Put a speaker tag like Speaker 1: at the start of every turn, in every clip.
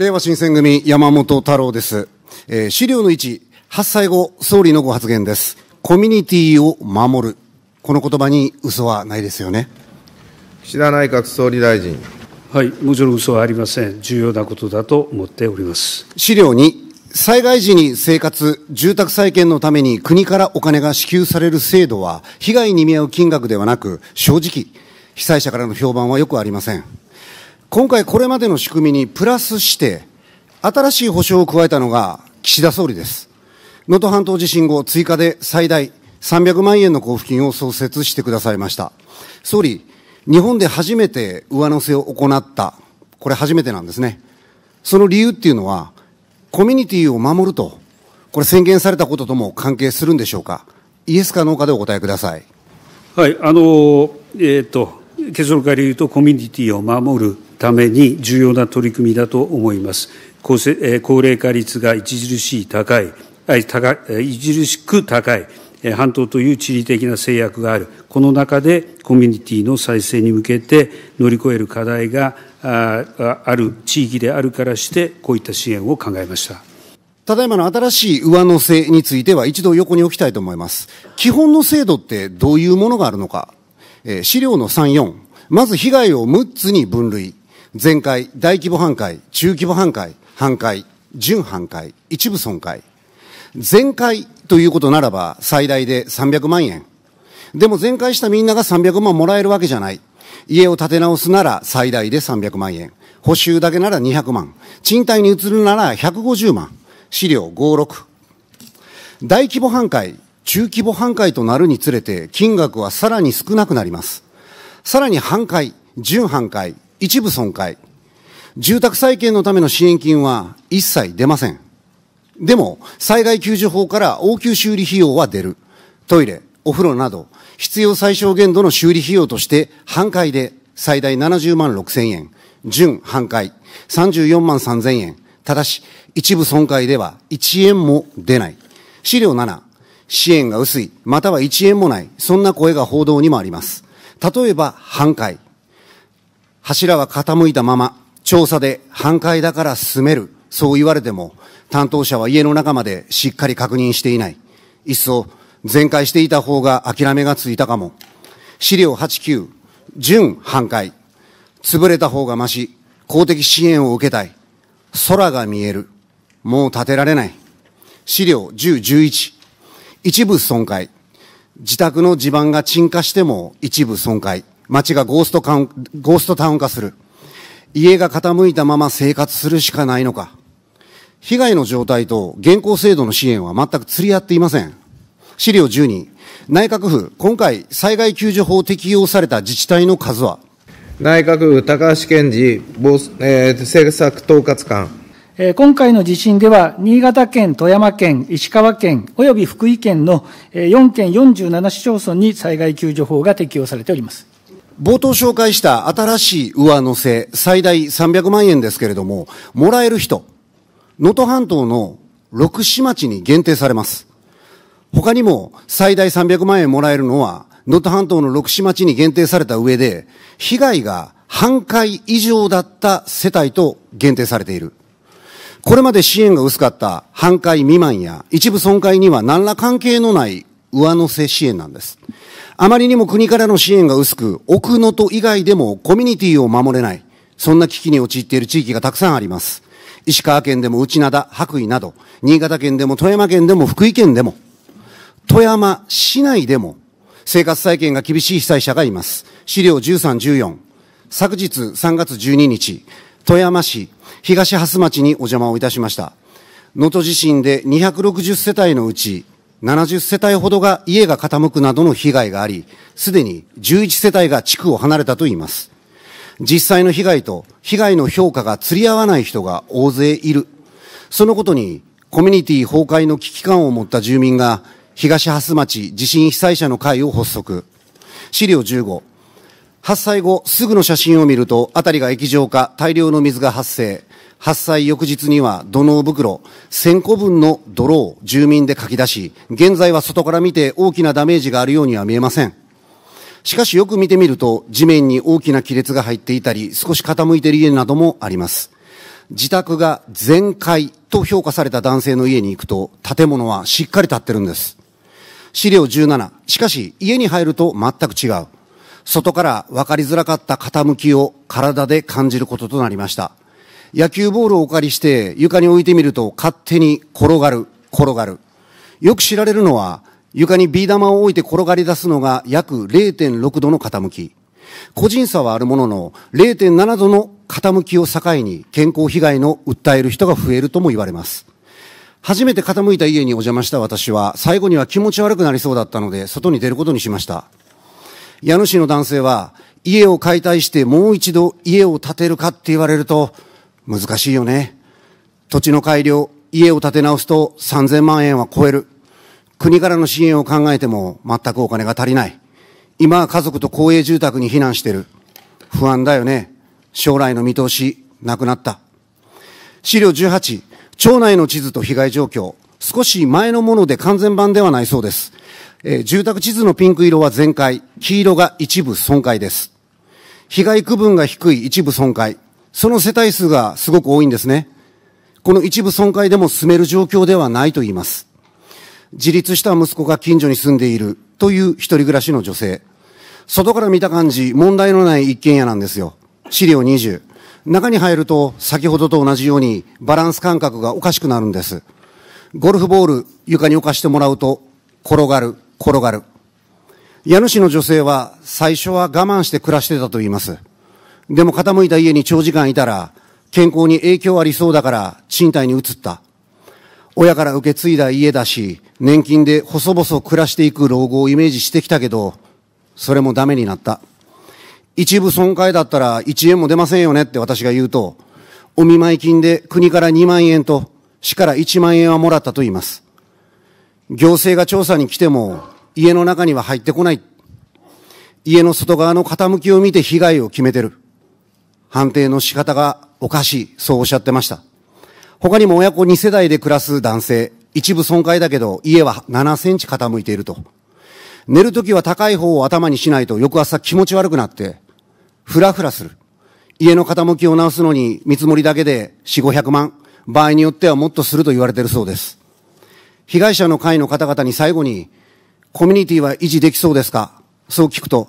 Speaker 1: 令和新選組山本太郎です。えー、資料の1、8歳後、総理のご発言です。コミュニティを守る。この言葉に嘘はないですよね。岸田内閣総理大臣。はい、もちろん嘘はありません。重要なことだと思っております。資料2、災害時に生活、住宅再建のために国からお金が支給される制度は、被害に見合う金額ではなく、正直、被災者からの評判はよくありません。今回これまでの仕組みにプラスして、新しい保障を加えたのが岸田総理です。能登半島地震後、追加で最大300万円の交付金を創設してくださいました。総理、日本で初めて上乗せを行った、これ初めてなんですね。その理由っていうのは、コミュニティを守ると、これ宣言されたこととも関係するんでしょうか。イエスかノーかでお答えください。
Speaker 2: はい、あの、えっ、ー、と、結論から言うと、コミュニティを守るために重要な取り組みだと思います。高齢化率が著しい高い、高著しく高い、半島という地理的な制約がある。この中でコミュニティの再生に向けて乗り越える課題が
Speaker 1: ある地域であるからして、こういった支援を考えました。ただいまの新しい上乗せについては一度横に置きたいと思います。基本の制度ってどういうものがあるのか。え資料の3、4。まず被害を6つに分類。全壊、大規模半壊、中規模半壊、半壊、準半壊、一部損壊。全壊ということならば最大で300万円。でも全壊したみんなが300万もらえるわけじゃない。家を建て直すなら最大で300万円。補修だけなら200万。賃貸に移るなら150万。資料56。大規模半壊、中規模半壊となるにつれて金額はさらに少なくなります。さらに半壊、準半壊、一部損壊。住宅再建のための支援金は一切出ません。でも、災害救助法から応急修理費用は出る。トイレ、お風呂など、必要最小限度の修理費用として、半壊で最大70万6千円、準半壊34万3千円、ただし、一部損壊では1円も出ない。資料7、支援が薄い、または1円もない、そんな声が報道にもあります。例えば、半壊。柱は傾いたまま、調査で半壊だから進める、そう言われても、担当者は家の中までしっかり確認していない。いっそ、全壊していた方が諦めがついたかも。資料8、9、準半壊。潰れた方がまし、公的支援を受けたい。空が見える。もう建てられない。資料10、11。一部損壊。自宅の地盤が沈下しても一部損壊。街がゴーストカウンゴーストタウン化する。家が傾いたまま生活するしかないのか。被害の状態と現行制度の支援は全く釣り合っていません。資料12、内閣府、今回災害救助法適用された自治体の数は内閣府高橋健治防、えー、政策統括官。
Speaker 2: 今回の地震では、新潟県、富山県、石川県、および福井県の4県47市町村に災害救助法が適用されております。
Speaker 1: 冒頭紹介した新しい上乗せ、最大300万円ですけれども、もらえる人、能登半島の6市町に限定されます。他にも最大300万円もらえるのは、能登半島の6市町に限定された上で、被害が半回以上だった世帯と限定されている。これまで支援が薄かった半壊未満や一部損壊には何ら関係のない上乗せ支援なんです。あまりにも国からの支援が薄く、奥能登以外でもコミュニティを守れない、そんな危機に陥っている地域がたくさんあります。石川県でも内灘、白衣など、新潟県でも富山県でも福井県でも、富山市内でも生活再建が厳しい被災者がいます。資料13、14。昨日3月12日、富山市東蓮町にお邪魔をいたしました。能登地震で260世帯のうち70世帯ほどが家が傾くなどの被害があり、すでに11世帯が地区を離れたといいます。実際の被害と被害の評価が釣り合わない人が大勢いる。そのことにコミュニティ崩壊の危機感を持った住民が東蓮町地震被災者の会を発足。資料15。発災後すぐの写真を見ると辺りが液状化、大量の水が発生。発災翌日には土の袋1000個分の泥を住民で書き出し、現在は外から見て大きなダメージがあるようには見えません。しかしよく見てみると地面に大きな亀裂が入っていたり、少し傾いている家などもあります。自宅が全壊と評価された男性の家に行くと建物はしっかり立ってるんです。資料17。しかし家に入ると全く違う。外から分かりづらかった傾きを体で感じることとなりました。野球ボールをお借りして床に置いてみると勝手に転がる、転がる。よく知られるのは床にビー玉を置いて転がり出すのが約0.6度の傾き。個人差はあるものの0.7度の傾きを境に健康被害の訴える人が増えるとも言われます。初めて傾いた家にお邪魔した私は最後には気持ち悪くなりそうだったので外に出ることにしました。家主の男性は家を解体してもう一度家を建てるかって言われると難しいよね。土地の改良、家を建て直すと3000万円は超える。国からの支援を考えても全くお金が足りない。今は家族と公営住宅に避難してる。不安だよね。将来の見通し、なくなった。資料18、町内の地図と被害状況。少し前のもので完全版ではないそうです。えー、住宅地図のピンク色は全壊、黄色が一部損壊です。被害区分が低い一部損壊。その世帯数がすごく多いんですね。この一部損壊でも進める状況ではないと言います。自立した息子が近所に住んでいるという一人暮らしの女性。外から見た感じ、問題のない一軒家なんですよ。資料20。中に入ると、先ほどと同じように、バランス感覚がおかしくなるんです。ゴルフボール、床に置かしてもらうと、転がる、転がる。家主の女性は、最初は我慢して暮らしてたと言います。でも傾いた家に長時間いたら、健康に影響ありそうだから賃貸に移った。親から受け継いだ家だし、年金で細々暮らしていく老後をイメージしてきたけど、それもダメになった。一部損壊だったら1円も出ませんよねって私が言うと、お見舞い金で国から2万円と、市から1万円はもらったと言います。行政が調査に来ても、家の中には入ってこない。家の外側の傾きを見て被害を決めてる。判定の仕方がおかしい、そうおっしゃってました。他にも親子2世代で暮らす男性、一部損壊だけど家は7センチ傾いていると。寝るときは高い方を頭にしないと翌朝気持ち悪くなって、ふらふらする。家の傾きを直すのに見積もりだけで4、500万、場合によってはもっとすると言われているそうです。被害者の会の方々に最後に、コミュニティは維持できそうですかそう聞くと、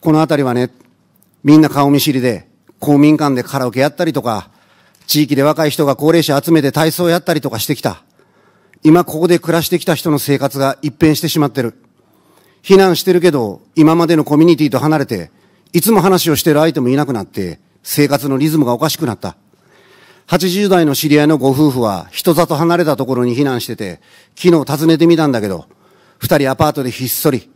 Speaker 1: このあたりはね、みんな顔見知りで、公民館でカラオケやったりとか、地域で若い人が高齢者集めて体操やったりとかしてきた。今ここで暮らしてきた人の生活が一変してしまってる。避難してるけど、今までのコミュニティと離れて、いつも話をしてる相手もいなくなって、生活のリズムがおかしくなった。80代の知り合いのご夫婦は人里離れたところに避難してて、昨日訪ねてみたんだけど、二人アパートでひっそり、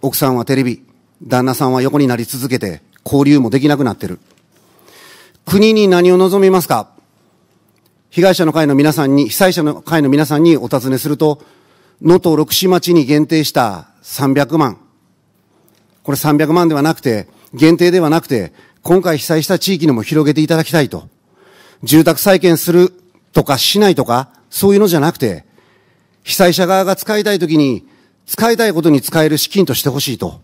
Speaker 1: 奥さんはテレビ、旦那さんは横になり続けて、交流もできなくなってる。国に何を望みますか被害者の会の皆さんに、被災者の会の皆さんにお尋ねすると、能登六市町に限定した300万。これ300万ではなくて、限定ではなくて、今回被災した地域にも広げていただきたいと。住宅再建するとかしないとか、そういうのじゃなくて、被災者側が使いたいときに、使いたいことに使える資金としてほしいと。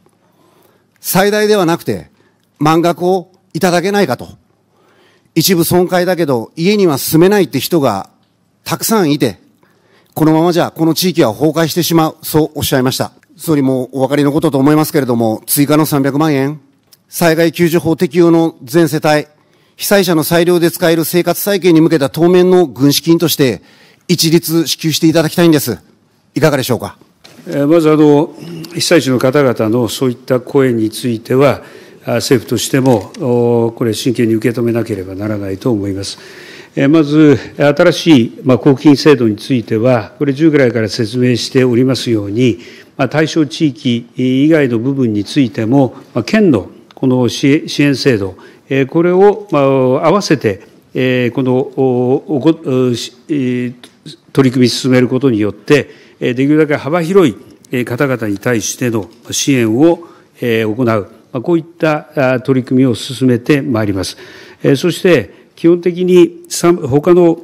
Speaker 1: 最大ではなくて、満額をいただけないかと。一部損壊だけど家には住めないって人がたくさんいて、このままじゃこの地域は崩壊してしまう、そうおっしゃいました。総理もお分かりのことと思いますけれども、追加の300万円、災害救助法適用の全世帯、被災者の裁量で使える生活再建に向けた当面の軍資金として、一律支給していただきたいんです。いかがでしょうか。
Speaker 2: まずあの、被災地の方々のそういった声については、政府としても、これ、真剣に受け止めなければならないと思います。まず、新しい交付金制度については、これ、従来から説明しておりますように、対象地域以外の部分についても、県のこの支援制度、これを合わせて、この取り組み進めることによって、できるだけ幅広い方々に対しての支援を行う、こういった取り組みを進めてまいります。そして、基本的に他の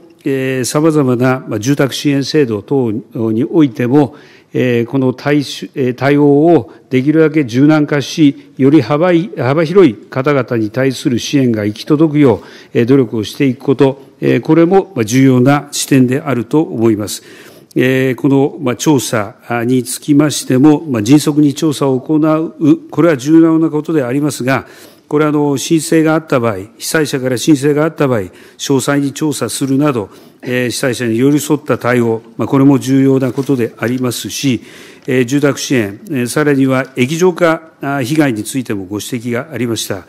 Speaker 2: さまざまな住宅支援制度等においても、この対応をできるだけ柔軟化し、より幅幅広い方々に対する支援が行き届くよう努力をしていくこと、これも重要な視点であると思います。この調査につきましても、迅速に調査を行う、これは重要なことでありますが、これは申請があった場合、被災者から申請があった場合、詳細に調査するなど、被災者に寄り添った対応、これも重要なことでありますし、住宅支援、さらには液状化被害についてもご指摘がありました。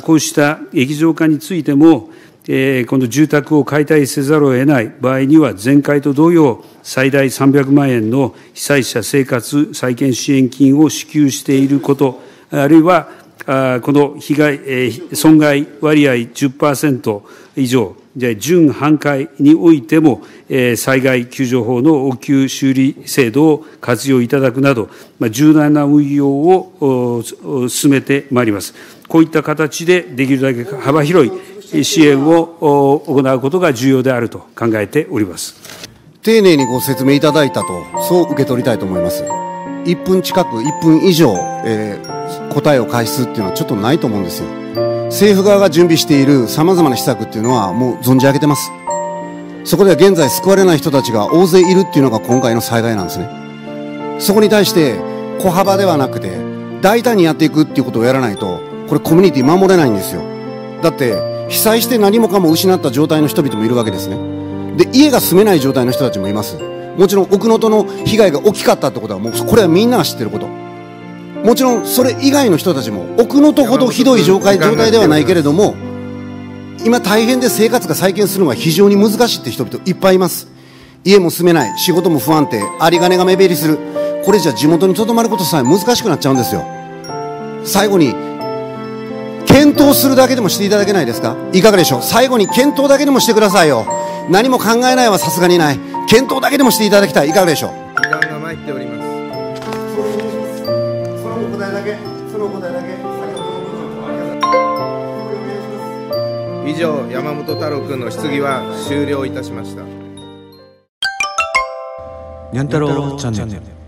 Speaker 2: こうした液状化についても、この住宅を解体せざるをえない場合には、前回と同様、最大300万円の被災者生活再建支援金を支給していること、あるいは、この被害、損害割合10%以上、準半壊においても、災害救助法の応急修理制度を活用いただくなど、柔軟な運用を進めてまいります。こういった形で、できるだけ幅広い
Speaker 1: 支援を行うことが重要であると考えております丁寧にご説明いただいたと、そう受け取りたいと思います。1分近く、1分以上、えー、答えを返すっていうのはちょっとないと思うんですよ。政府側が準備している様々な施策っていうのはもう存じ上げてます。そこでは現在救われない人たちが大勢いるっていうのが今回の災害なんですね。そこに対して小幅ではなくて大胆にやっていくっていうことをやらないと、これコミュニティ守れないんですよ。だって、被災して何もかも失った状態の人々もいるわけですねで家が住めない状態の人たちもいますもちろん奥能登の被害が大きかったってことはもうこれはみんなが知ってることもちろんそれ以外の人たちも奥能登ほどひどい状態状態ではないけれども今大変で生活が再建するのは非常に難しいって人々いっぱいいます家も住めない仕事も不安定有り金が目減りするこれじゃ地元にとどまることさえ難しくなっちゃうんですよ最後に検討するだけでもしていただけないですかいかがでしょう最後に検討だけでもしてくださいよ何も考えないはさすがにない検討だけでもしていただきたいいかがでしょう時間が参っておりますそのお答えだけそのお答えだけ以上山本太郎君の質疑は終了いたしました
Speaker 2: にゃん太郎チャンネル